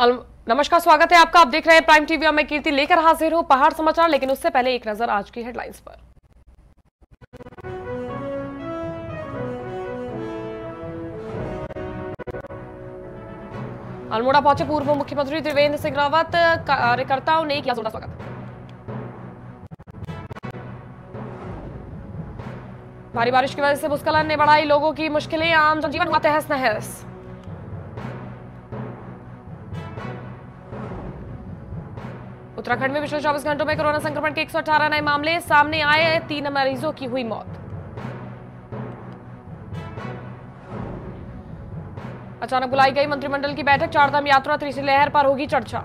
नमस्कार स्वागत है आपका आप देख रहे हैं प्राइम टीवी और मैं कीर्ति लेकर हाजिर हूं पहाड़ समाचार लेकिन उससे पहले एक नजर आज की हेडलाइंस पर अल्मोड़ा पहुंचे पूर्व मुख्यमंत्री त्रिवेंद्र सिंह रावत कार्यकर्ताओं ने किया जोरदार स्वागत भारी बारिश की वजह से भूस्खलन ने बढ़ाई लोगों की मुश्किलें आम जनजीवन हुआ तहस नहस उत्तराखंड में पिछले चौबीस घंटों में कोरोना संक्रमण के 118 नए मामले सामने आए हैं तीन मरीजों की हुई मौत अचानक बुलाई गई मंत्रिमंडल की बैठक चारधाम यात्रा तीसरी लहर पर होगी चर्चा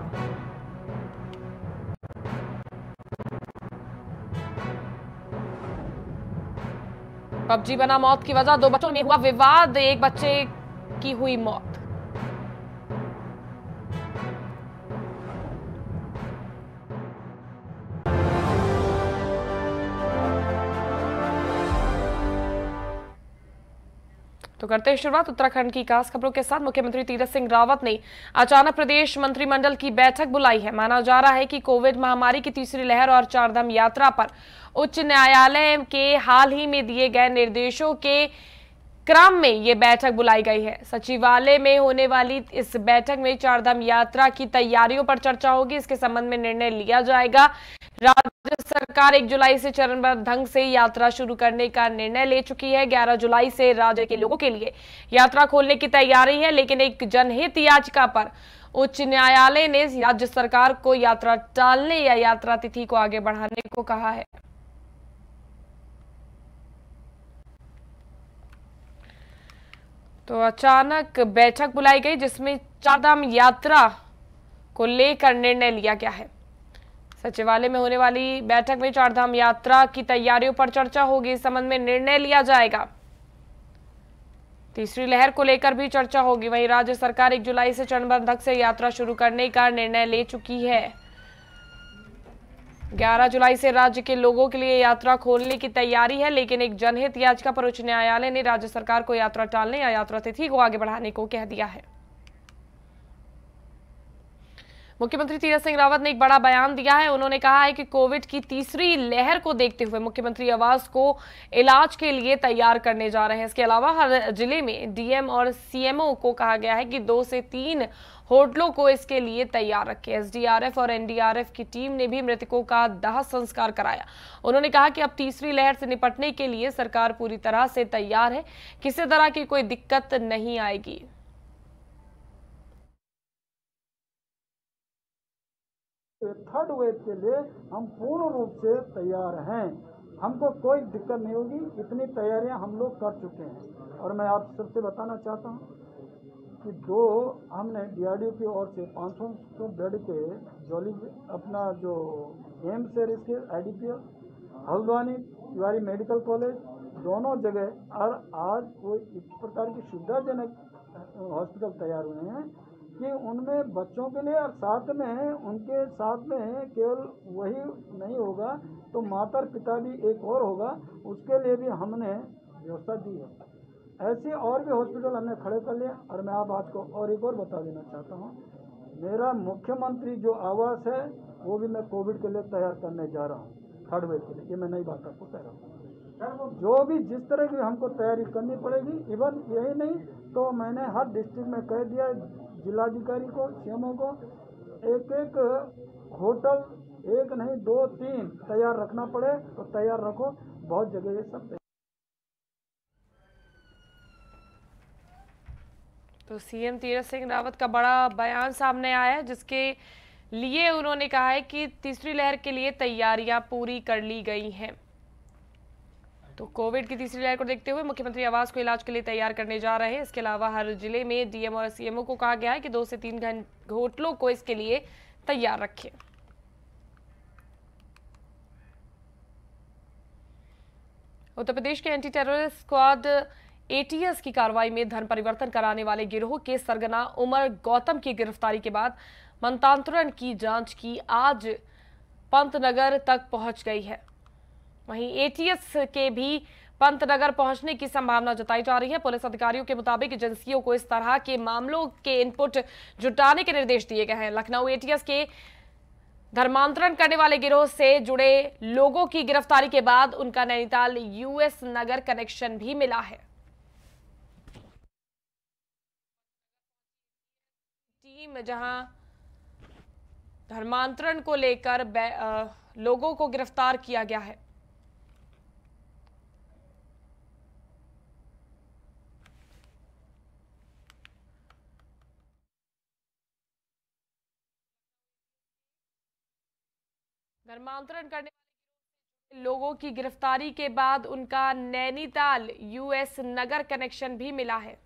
पबजी बना मौत की वजह दो बच्चों में हुआ विवाद एक बच्चे की हुई मौत तो करते हैं शुरुआत उत्तराखंड की खास खबरों के साथ मुख्यमंत्री तीरथ सिंह रावत ने अचानक प्रदेश मंत्रिमंडल की बैठक बुलाई है माना जा रहा है कि कोविड महामारी की तीसरी लहर और चारधाम यात्रा पर उच्च न्यायालय के हाल ही में दिए गए निर्देशों के क्रम में ये बैठक बुलाई गई है सचिवालय में होने वाली इस बैठक में चारधाम यात्रा की तैयारियों पर चर्चा होगी इसके संबंध में निर्णय लिया जाएगा राज्य सरकार 1 जुलाई से चरणबद्ध ढंग से यात्रा शुरू करने का निर्णय ले चुकी है 11 जुलाई से राज्य के लोगों के लिए यात्रा खोलने की तैयारी है लेकिन एक जनहित याचिका पर उच्च न्यायालय ने राज्य सरकार को यात्रा टालने या यात्रा तिथि को आगे बढ़ाने को कहा है तो अचानक बैठक बुलाई गई जिसमें चारधाम यात्रा को लेकर निर्णय लिया गया है सचिवालय में होने वाली बैठक में चारधाम यात्रा की तैयारियों पर चर्चा होगी इस संबंध में निर्णय लिया जाएगा तीसरी लहर को लेकर भी चर्चा होगी वहीं राज्य सरकार एक जुलाई से चरणबंधक से यात्रा शुरू करने का निर्णय ले चुकी है 11 जुलाई से राज्य के लोगों के लिए यात्रा खोलने की तैयारी है लेकिन एक जनहित याचिका पर उच्च न्यायालय ने राज्य सरकार को यात्रा टालने या यात्रा तिथि को आगे बढ़ाने को कह दिया है मुख्यमंत्री तीरथ सिंह रावत ने एक बड़ा बयान दिया है उन्होंने कहा है कि कोविड की तीसरी लहर को देखते हुए मुख्यमंत्री आवास को इलाज के लिए तैयार करने जा रहे हैं इसके अलावा हर जिले में डीएम और सीएमओ को कहा गया है कि दो से तीन होटलों को इसके लिए तैयार रखे एसडीआरएफ और एनडीआरएफ की टीम ने भी मृतकों का दाह संस्कार कराया उन्होंने कहा कि अब तीसरी लहर से निपटने के लिए सरकार पूरी तरह से तैयार है किसी तरह की कोई दिक्कत नहीं आएगी थर्ड वेव के लिए हम पूर्ण रूप से तैयार हैं हमको कोई दिक्कत नहीं होगी इतनी तैयारियां हम लोग कर चुके हैं और मैं आप सबसे बताना चाहता हूं कि दो हमने डीआरडीओ की ओर से पाँच सौ बेड के जॉली अपना जो एम्स है इसके आई हल्द्वानी तिवारी मेडिकल कॉलेज दोनों जगह और आज वो इस प्रकार की सुविधाजनक हॉस्पिटल तैयार हुए हैं कि उनमें बच्चों के लिए और साथ में उनके साथ में केवल वही नहीं होगा तो माता पिता भी एक और होगा उसके लिए भी हमने व्यवस्था दी है ऐसे और भी हॉस्पिटल हमने खड़े कर लिए और मैं आप को और एक और बता देना चाहता हूँ मेरा मुख्यमंत्री जो आवास है वो भी मैं कोविड के लिए तैयार करने जा रहा हूँ थर्ड वेव के लिए ये मैं नई बात आपको कह रहा हूँ जो भी जिस तरह की हमको तैयारी करनी पड़ेगी इवन यही नहीं तो मैंने हर डिस्ट्रिक्ट में कह दिया जिलाधिकारी को सीएमओ को एक एक होटल एक नहीं दो तीन तैयार रखना पड़े तो तैयार रखो बहुत जगह ये सब तो सीएम तीरथ सिंह रावत का बड़ा बयान सामने आया है जिसके लिए उन्होंने कहा है कि तीसरी लहर के लिए तैयारियां पूरी कर ली गई हैं तो कोविड की तीसरी लहर को देखते हुए मुख्यमंत्री आवास को इलाज के लिए तैयार करने जा रहे हैं इसके अलावा हर जिले में डीएम और सीएमओ को कहा गया है कि दो से तीन होटलों को इसके लिए तैयार रखें उत्तर प्रदेश के एंटी टेररिस्ट स्क्वाड एटीएस की कार्रवाई में धन परिवर्तन कराने वाले गिरोह के सरगना उमर गौतम की गिरफ्तारी के बाद मंत्रांतरण की जांच की आज पंतनगर तक पहुंच गई है वहीं एटीएस के भी पंतनगर पहुंचने की संभावना जताई जा रही है पुलिस अधिकारियों के मुताबिक एजेंसियों को इस तरह के मामलों के इनपुट जुटाने के निर्देश दिए गए हैं लखनऊ एटीएस के धर्मांतरण करने वाले गिरोह से जुड़े लोगों की गिरफ्तारी के बाद उनका नैनीताल यूएस नगर कनेक्शन भी मिला है टीम जहां धर्मांतरण को लेकर लोगों को गिरफ्तार किया गया है धर्मांतरण करने वाले लोगों की गिरफ्तारी के बाद उनका नैनीताल यूएस नगर कनेक्शन भी मिला है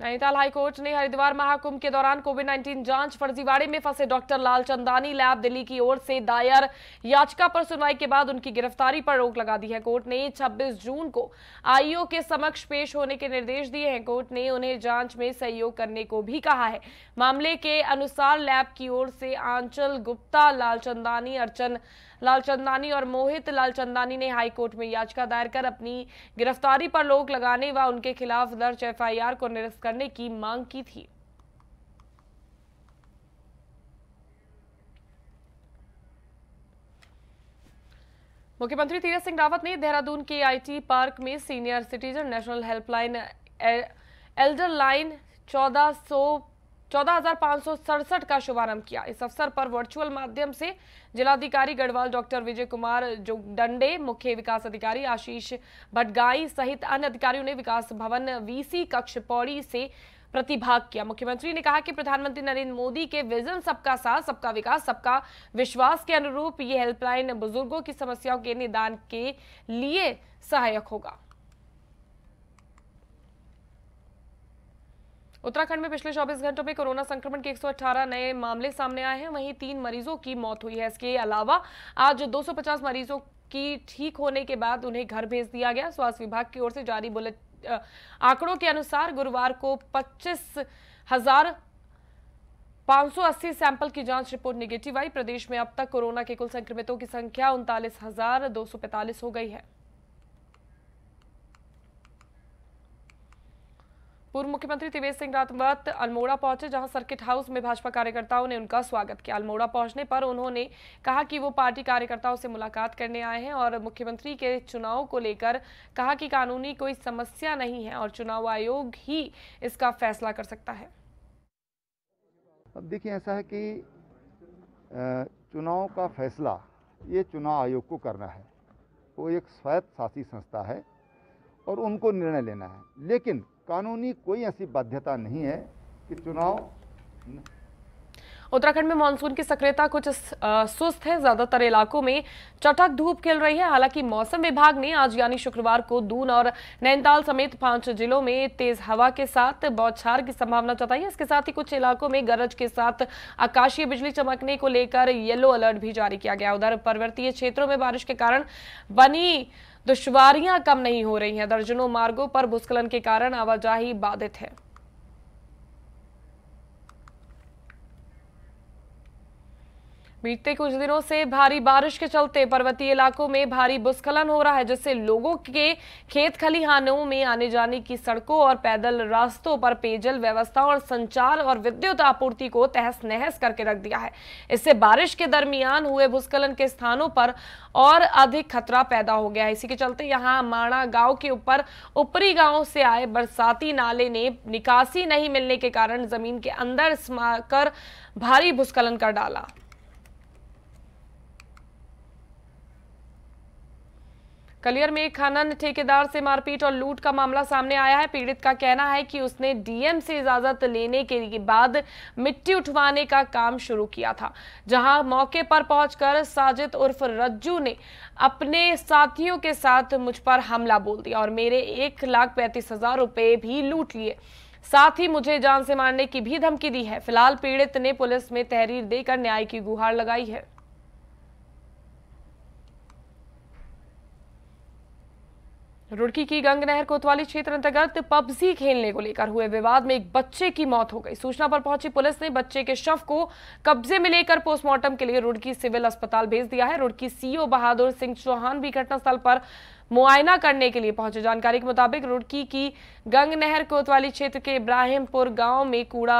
नैनीताल हाईकोर्ट ने हरिद्वार महाकुंभ के दौरान कोविड 19 जांच फर्जीवाड़े में फंसे डॉक्टर लाल चंदानी लैब दिल्ली की ओर से दायर याचिका पर सुनवाई के बाद उनकी गिरफ्तारी पर रोक लगा दी है कोर्ट ने 26 जून को आईओ के समक्ष पेश होने के निर्देश दिए हैं कोर्ट ने उन्हें जांच में सहयोग करने को भी कहा है मामले के अनुसार लैब की ओर से आंचल गुप्ता लाल चंदानी अर्चन लालचंदानी और मोहित लालचंदानी ने हाईकोर्ट में याचिका दायर कर अपनी गिरफ्तारी पर रोक लगाने व उनके खिलाफ दर्ज एफआईआर को निरस्त करने की मांग की थी मुख्यमंत्री तीरथ सिंह रावत ने देहरादून के आईटी पार्क में senior citizen national helpline elder line चौदह चौदह का शुभारंभ किया इस अवसर पर वर्चुअल माध्यम से जिलाधिकारी गढ़वाल डॉक्टर विजय कुमार जोगडंडे मुख्य विकास अधिकारी आशीष भटगाई सहित अन्य अधिकारियों ने विकास भवन वीसी कक्ष पौड़ी से प्रतिभाग किया मुख्यमंत्री ने कहा कि प्रधानमंत्री नरेंद्र मोदी के विजन सबका साथ सबका विकास सबका विश्वास के अनुरूप ये हेल्पलाइन बुजुर्गों की समस्याओं के निदान के लिए सहायक होगा उत्तराखंड में पिछले 24 घंटों में कोरोना संक्रमण के 118 नए मामले सामने आए हैं वहीं तीन मरीजों की मौत हुई है इसके अलावा आज 250 मरीजों की ठीक होने के बाद उन्हें घर भेज दिया गया स्वास्थ्य विभाग की ओर से जारी बुलेट आंकड़ों के अनुसार गुरुवार को पच्चीस हजार पांच सैंपल की जांच रिपोर्ट निगेटिव आई प्रदेश में अब तक कोरोना के कुल संक्रमितों की संख्या उनतालीस हो गई है पूर्व मुख्यमंत्री त्रिवेद सिंह रावत अल्मोड़ा पहुंचे जहां सर्किट हाउस में भाजपा कार्यकर्ताओं ने उनका स्वागत किया अल्मोड़ा पहुंचने पर उन्होंने कहा कि वो पार्टी कार्यकर्ताओं से मुलाकात करने आए हैं और मुख्यमंत्री के चुनाव को लेकर कहा कि कानूनी कोई समस्या नहीं है और चुनाव आयोग ही इसका फैसला कर सकता है अब देखिए ऐसा है कि चुनाव का फैसला ये चुनाव आयोग को करना है वो एक स्वायत्त शासी संस्था है और उनको निर्णय लेना है लेकिन कानूनी कोई ऐसी बाध्यता नहीं है कि चुनाव उत्तराखंड में मानसून की सक्रियता कुछ सुस्त है ज्यादातर इलाकों में चटक धूप खिल रही है हालांकि मौसम विभाग ने आज यानी शुक्रवार को दून और नैनीताल समेत पांच जिलों में तेज हवा के साथ बौछार की संभावना जताई है इसके साथ ही कुछ इलाकों में गरज के साथ आकाशीय बिजली चमकने को लेकर येलो अलर्ट भी जारी किया गया उधर पर्वतीय क्षेत्रों में बारिश के कारण बनी दुश्वारियां कम नहीं हो रही हैं दर्जनों मार्गों पर भूस्खलन के कारण आवाजाही बाधित है बीते कुछ दिनों से भारी बारिश के चलते पर्वतीय इलाकों में भारी भूस्खलन हो रहा है जिससे लोगों के खेत खलिहानों में आने जाने की सड़कों और पैदल रास्तों पर पेयजल व्यवस्था और संचार और विद्युत आपूर्ति को तहस नहस करके रख दिया है इससे बारिश के दरमियान हुए भूस्खलन के स्थानों पर और अधिक खतरा पैदा हो गया है इसी के चलते यहाँ माणा गाँव के ऊपर ऊपरी गाँव से आए बरसाती नाले ने निकासी नहीं मिलने के कारण जमीन के अंदर कर भारी भूस्खलन कर डाला कलियर में खनन ठेकेदार से मारपीट और लूट का मामला सामने आया है पीड़ित का कहना है कि उसने डीएम से इजाजत लेने के बाद मिट्टी उठवाने का काम शुरू किया था जहां मौके पर पहुंचकर साजिद उर्फ रज्जू ने अपने साथियों के साथ मुझ पर हमला बोल दिया और मेरे एक लाख पैंतीस हजार रुपए भी लूट लिए साथ ही मुझे जान से मारने की भी धमकी दी है फिलहाल पीड़ित ने पुलिस में तहरीर देकर न्याय की गुहार लगाई है रुड़की की गंग नहर कोतवाली क्षेत्र अंतर्गत पबजी खेलने को लेकर हुए विवाद में एक बच्चे की मौत हो गई सूचना पर पहुंची पुलिस ने बच्चे के शव को कब्जे में लेकर पोस्टमार्टम के लिए रुड़की सिविल अस्पताल भेज दिया है रुड़की सीओ बहादुर सिंह चौहान भी घटनास्थल पर मुआयना करने के लिए पहुंचे जानकारी के मुताबिक रुड़की की गंग नहर कोतवाली क्षेत्र के इब्राहिमपुर गांव में कूड़ा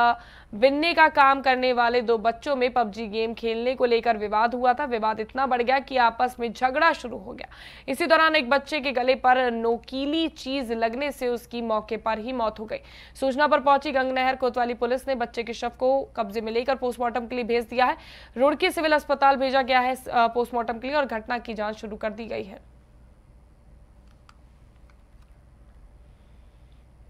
बिनने का काम करने वाले दो बच्चों में पबजी गेम खेलने को लेकर विवाद हुआ था विवाद इतना बढ़ गया कि आपस में झगड़ा शुरू हो गया इसी दौरान एक बच्चे के गले पर नोकीली चीज लगने से उसकी मौके पर ही मौत हो गई सूचना पर पहुंची गंग नहर कोतवाली पुलिस ने बच्चे के शव को कब्जे में लेकर पोस्टमार्टम के लिए भेज दिया है रुड़की सिविल अस्पताल भेजा गया है पोस्टमार्टम के लिए और घटना की जांच शुरू कर दी गई है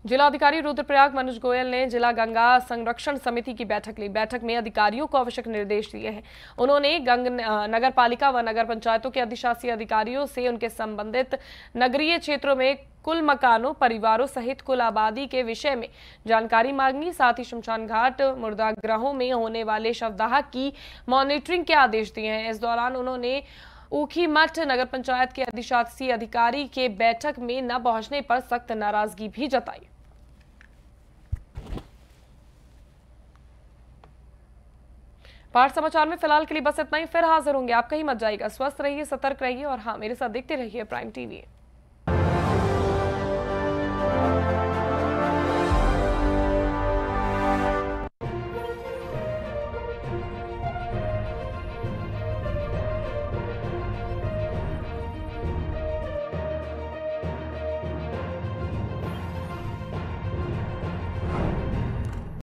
जिलाधिकारी रुद्रप्रयाग मनोज गोयल ने जिला गंगा संरक्षण समिति की बैठक ली बैठक में अधिकारियों को आवश्यक निर्देश दिए हैं उन्होंने गंग नगर पालिका व नगर पंचायतों के अधिशासी अधिकारियों से उनके संबंधित नगरीय क्षेत्रों में कुल मकानों परिवारों सहित कुल आबादी के विषय में जानकारी मांगी साथ ही शमशान घाट मुर्दाग्रहों में होने वाले शवदाह की मॉनिटरिंग के आदेश दिए हैं इस दौरान उन्होंने ऊखी मठ नगर पंचायत के अधिशासी अधिकारी के बैठक में न पहुंचने पर सख्त नाराजगी भी जताई पाठ समाचार में फिलहाल के लिए बस इतना ही फिर हाजिर होंगे आप कहीं मत जाएगा स्वस्थ रहिए सतर्क रहिए और हाँ मेरे साथ देखते रहिए प्राइम टीवी